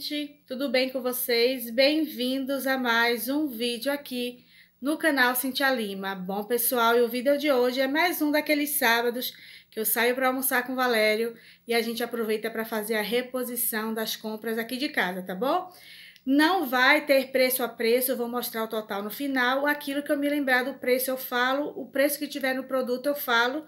gente, tudo bem com vocês? Bem-vindos a mais um vídeo aqui no canal Cintia Lima. Bom, pessoal, e o vídeo de hoje é mais um daqueles sábados que eu saio para almoçar com o Valério e a gente aproveita para fazer a reposição das compras aqui de casa, tá bom? Não vai ter preço a preço, eu vou mostrar o total no final. Aquilo que eu me lembrar do preço eu falo, o preço que tiver no produto eu falo,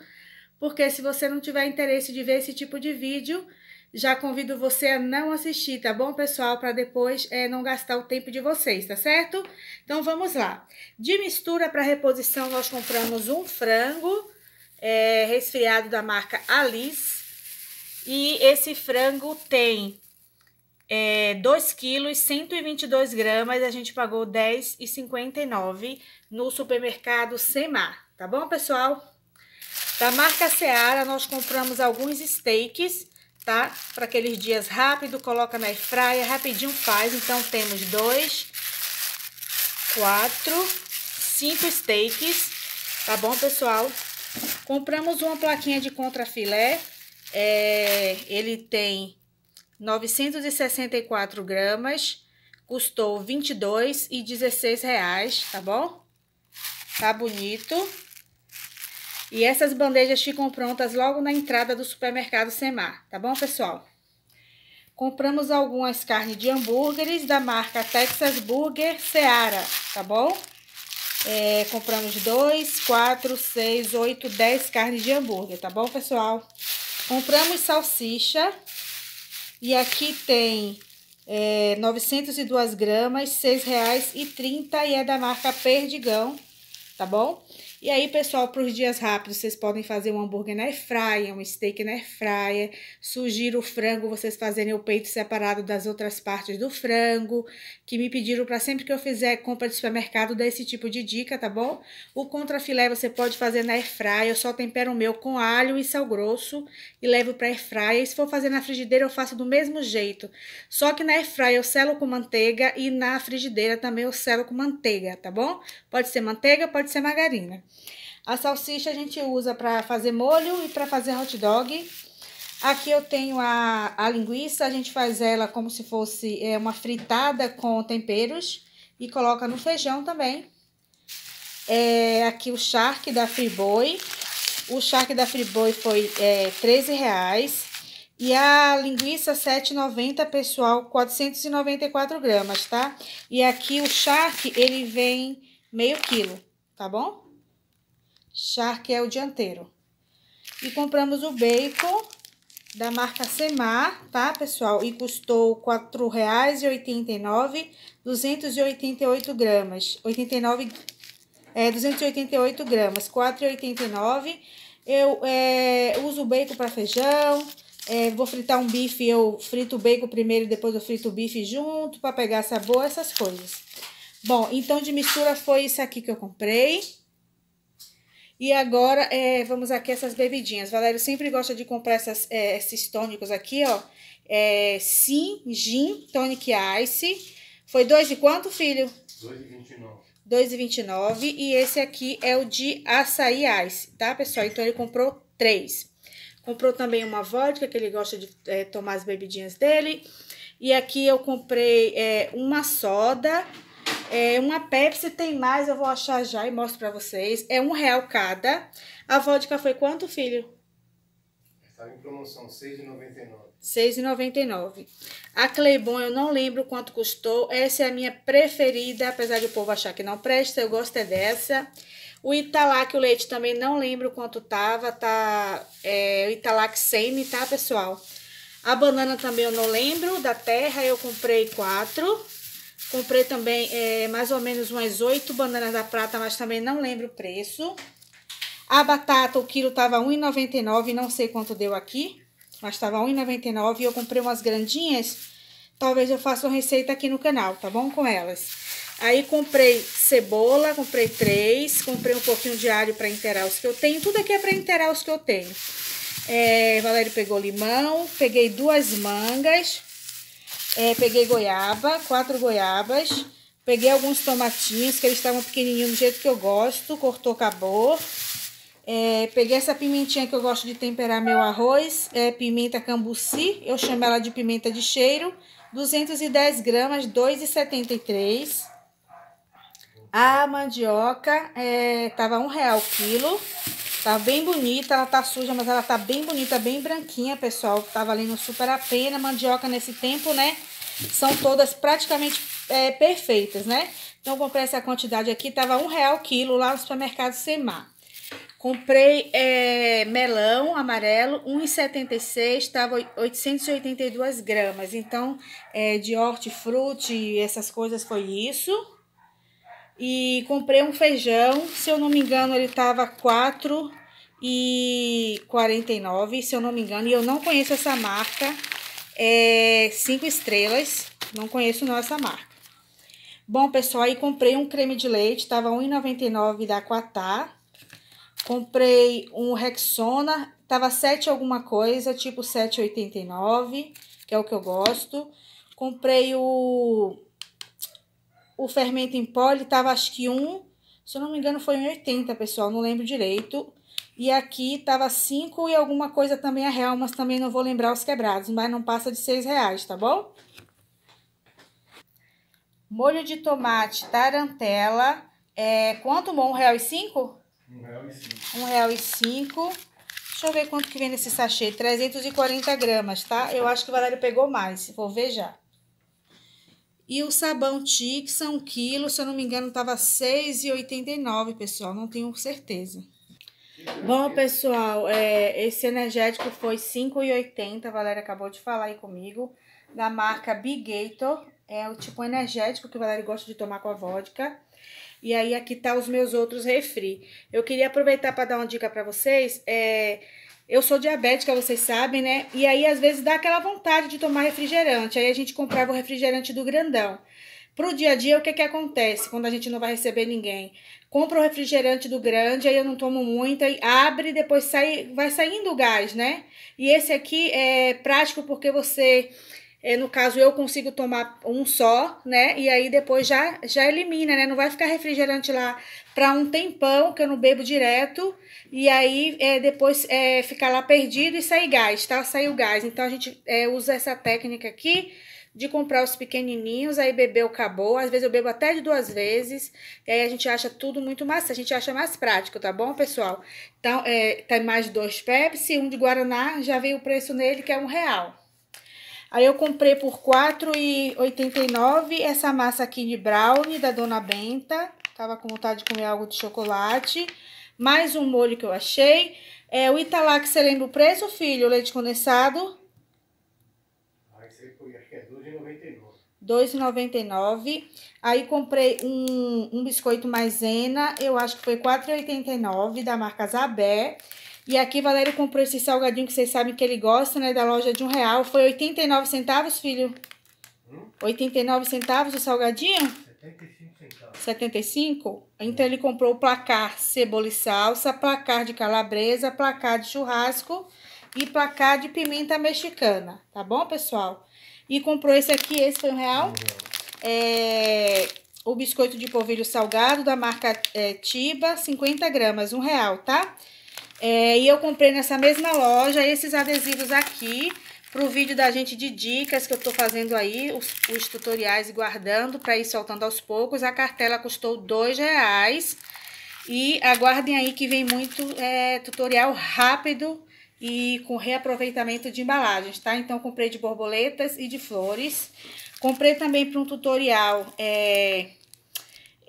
porque se você não tiver interesse de ver esse tipo de vídeo já convido você a não assistir, tá bom, pessoal? Para depois é, não gastar o tempo de vocês, tá certo? Então, vamos lá. De mistura para reposição, nós compramos um frango é, resfriado da marca Alice. E esse frango tem é, 2 kg 122 gramas, a gente pagou R$10,59 no supermercado Semar, tá bom, pessoal? Da marca Seara, nós compramos alguns steaks tá? Para aqueles dias rápido, coloca na fraia, rapidinho faz. Então, temos dois, quatro, cinco steaks, tá bom, pessoal? Compramos uma plaquinha de contrafilé, é, ele tem 964 gramas, custou R$ e 16 reais, tá bom? Tá bonito. E essas bandejas ficam prontas logo na entrada do supermercado Semar, tá bom, pessoal? Compramos algumas carnes de hambúrgueres da marca Texas Burger Seara, tá bom? É, compramos 2, 4, 6, 8, 10 carnes de hambúrguer, tá bom, pessoal? Compramos salsicha e aqui tem é, 902 gramas, R$ 6,30 e é da marca Perdigão, tá bom? E aí, pessoal, para os dias rápidos, vocês podem fazer um hambúrguer na airfryer, um steak na airfryer. Sugiro o frango, vocês fazerem o peito separado das outras partes do frango, que me pediram para sempre que eu fizer compra de supermercado dar esse tipo de dica, tá bom? O contrafilé você pode fazer na airfryer, eu só tempero o meu com alho e sal grosso e levo para airfryer. E se for fazer na frigideira, eu faço do mesmo jeito. Só que na airfryer eu selo com manteiga e na frigideira também eu selo com manteiga, tá bom? Pode ser manteiga, pode ser margarina. A salsicha a gente usa para fazer molho e para fazer hot dog. Aqui eu tenho a, a linguiça, a gente faz ela como se fosse é, uma fritada com temperos e coloca no feijão também. É, aqui o charque da Friboi. O charque da Friboi foi é, 13 reais. E a linguiça 7,90, pessoal, 494 gramas, tá? E aqui o charque, ele vem meio quilo, tá bom? char que é o dianteiro. E compramos o bacon da marca Semar, tá, pessoal? E custou R$ 4,89, 288 gramas. 89, é, 288 gramas, R$ 4,89. Eu é, uso o bacon para feijão, é, vou fritar um bife, eu frito o bacon primeiro e depois eu frito o bife junto para pegar sabor, essas coisas. Bom, então de mistura foi isso aqui que eu comprei. E agora, é, vamos aqui essas bebidinhas. Valério sempre gosta de comprar essas, é, esses tônicos aqui, ó. É, sim, gin, tonic ice. Foi dois e quanto, filho? 2,29. 2,29. E esse aqui é o de açaí ice, tá, pessoal? Então, ele comprou três. Comprou também uma vodka, que ele gosta de é, tomar as bebidinhas dele. E aqui eu comprei é, uma soda é, uma Pepsi tem mais, eu vou achar já e mostro pra vocês. É um real cada. A vodka foi quanto, filho? Estava tá em promoção, R$6,99. R$6,99. A Cleibon eu não lembro quanto custou. Essa é a minha preferida, apesar de o povo achar que não presta, eu gosto é dessa. O Italac, o leite também não lembro quanto tava, tá? É, o Italac semi, tá, pessoal? A banana também eu não lembro, da terra eu comprei quatro. Comprei também é, mais ou menos umas oito bananas da prata, mas também não lembro o preço. A batata, o quilo tava R$1,99, não sei quanto deu aqui, mas tava R$1,99 e eu comprei umas grandinhas. Talvez eu faça uma receita aqui no canal, tá bom? Com elas. Aí comprei cebola, comprei três, comprei um pouquinho de alho para inteirar os que eu tenho. Tudo aqui é para inteirar os que eu tenho. É, Valério pegou limão, peguei duas mangas, é, peguei goiaba, quatro goiabas. Peguei alguns tomatinhos, que eles estavam pequenininhos do jeito que eu gosto. Cortou, acabou. É, peguei essa pimentinha que eu gosto de temperar meu arroz. É pimenta cambuci. Eu chamo ela de pimenta de cheiro. 210 gramas, 2,73. A mandioca é, tava um real o quilo. Tá bem bonita, ela tá suja, mas ela tá bem bonita, bem branquinha, pessoal. Tá valendo super a pena. Mandioca nesse tempo, né? são todas praticamente é, perfeitas, né? Então, comprei essa quantidade aqui, tava um real o quilo lá no supermercado Semar. Comprei é, melão amarelo, 1,76, tava 882 gramas. Então, é, de hortifruti, essas coisas, foi isso. E comprei um feijão, se eu não me engano, ele tava 4 e 49, se eu não me engano. E eu não conheço essa marca, é, cinco estrelas, não conheço não essa marca. Bom, pessoal, aí comprei um creme de leite, tava R$1,99 da Quatá. Comprei um Rexona, tava 7 alguma coisa, tipo 7,89, que é o que eu gosto. Comprei o o fermento em pó, ele tava acho que um, se eu não me engano foi 1,80, pessoal, não lembro direito. E aqui estava 5 e alguma coisa também a é real, mas também não vou lembrar os quebrados, mas não passa de 6 reais, tá bom? Molho de tomate tarantela, é, quanto, Mô? R$1,05? R$1,05. Deixa eu ver quanto que vem nesse sachê, 340 gramas, tá? Eu acho que o Valério pegou mais, se for ver já. E o sabão Tixa, 1 quilo, se eu não me engano, tava R$6,89, pessoal, não tenho certeza. Bom, pessoal, é, esse energético foi 5,80. A Valéria acabou de falar aí comigo. Da marca Bigator. É o tipo energético que a Valéria gosta de tomar com a vodka. E aí aqui tá os meus outros refri. Eu queria aproveitar para dar uma dica para vocês. É, eu sou diabética, vocês sabem, né? E aí às vezes dá aquela vontade de tomar refrigerante. Aí a gente comprava o refrigerante do grandão. Para o dia a dia, o que, que acontece quando a gente não vai receber ninguém? Compra o refrigerante do grande, aí eu não tomo muito, aí abre, depois sai, vai saindo o gás, né? E esse aqui é prático porque você é, no caso, eu consigo tomar um só, né? E aí depois já, já elimina, né? Não vai ficar refrigerante lá para um tempão que eu não bebo direto. E aí é, depois é, ficar lá perdido e sair gás, tá? sai o gás. Então a gente é, usa essa técnica aqui de comprar os pequenininhos, aí bebeu, acabou. Às vezes eu bebo até de duas vezes, e aí a gente acha tudo muito massa, a gente acha mais prático, tá bom, pessoal? Então, é, tem tá mais dois Pepsi, um de Guaraná, já veio o preço nele, que é um real. Aí eu comprei por R$4,89 essa massa aqui de brownie da Dona Benta. Tava com vontade de comer algo de chocolate. Mais um molho que eu achei. É, o Italax, você lembra o preço, filho? O leite condensado? 2,99. Aí comprei um, um biscoito maisena, eu acho que foi 4,89 da marca Zabé. E aqui Valério comprou esse salgadinho que vocês sabem que ele gosta, né, da loja de um real. Foi 89 centavos, filho? Hum? 89 centavos o salgadinho? 75 centavos. 75? Então ele comprou o placar cebola e salsa, placar de calabresa, placar de churrasco e placar de pimenta mexicana, tá bom, pessoal? E comprou esse aqui, esse foi um real. É, o biscoito de polvilho salgado da marca é, Tiba, 50 gramas, um real, tá? É, e eu comprei nessa mesma loja esses adesivos aqui pro vídeo da gente de dicas que eu tô fazendo aí, os, os tutoriais e guardando para ir soltando aos poucos. A cartela custou dois reais. E aguardem aí que vem muito é, tutorial rápido e com reaproveitamento de embalagens, tá? Então, comprei de borboletas e de flores. Comprei também para um tutorial é,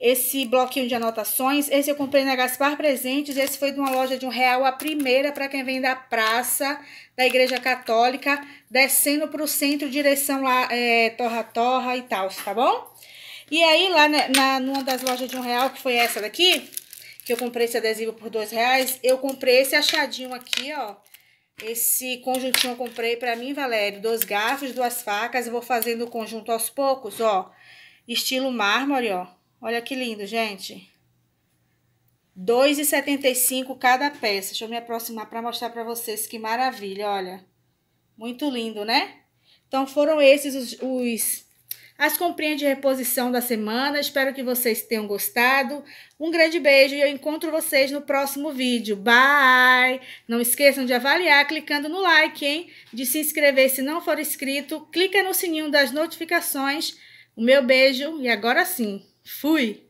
esse bloquinho de anotações. Esse eu comprei na Gaspar Presentes, esse foi de uma loja de um real a primeira para quem vem da praça da Igreja Católica, descendo para o centro, direção lá, é, Torra Torra e tal, tá bom? E aí, lá na, na, numa das lojas de um real, que foi essa daqui, que eu comprei esse adesivo por dois reais, eu comprei esse achadinho aqui, ó, esse conjuntinho eu comprei pra mim, Valério, dois garfos, duas facas, eu vou fazendo o conjunto aos poucos, ó. Estilo mármore, ó. Olha que lindo, gente. 2,75 cada peça. Deixa eu me aproximar para mostrar para vocês que maravilha, olha. Muito lindo, né? Então, foram esses os, os as comprinhas de reposição da semana. Espero que vocês tenham gostado. Um grande beijo e eu encontro vocês no próximo vídeo. Bye! Não esqueçam de avaliar clicando no like, hein? De se inscrever se não for inscrito. Clica no sininho das notificações. O meu beijo e agora sim, fui!